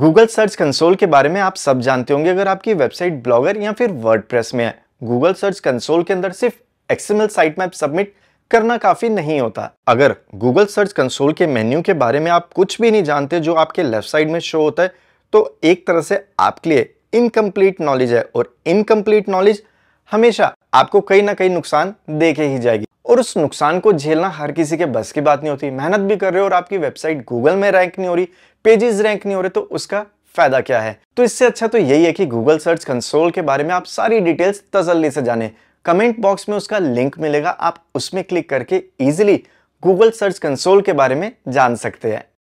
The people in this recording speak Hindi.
गूगल सर्च कंसोल के बारे में आप सब जानते होंगे अगर आपकी वेबसाइट ब्लॉगर या फिर वर्डप्रेस में है गूगल सर्च कंसोल के अंदर सिर्फ एक्सएमएल साइट मैप सबमिट करना काफी नहीं होता अगर गूगल सर्च कंसोल के मेन्यू के बारे में आप कुछ भी नहीं जानते जो आपके लेफ्ट साइड में शो होता है तो एक तरह से आपके लिए इनकम्प्लीट नॉलेज है और इनकम्प्लीट नॉलेज हमेशा आपको कहीं ना कहीं नुकसान देखे ही जाएगी और उस नुकसान को झेलना हर किसी के बस की बात नहीं होती मेहनत भी कर रहे हो और आपकी वेबसाइट गूगल में रैंक नहीं हो रही पेजेस रैंक नहीं हो रहे तो उसका फायदा क्या है तो इससे अच्छा तो यही है कि गूगल सर्च कंसोल के बारे में आप सारी डिटेल्स तसल्ली से जाने कमेंट बॉक्स में उसका लिंक मिलेगा आप उसमें क्लिक करके इजिली गूगल सर्च कंसोल के बारे में जान सकते हैं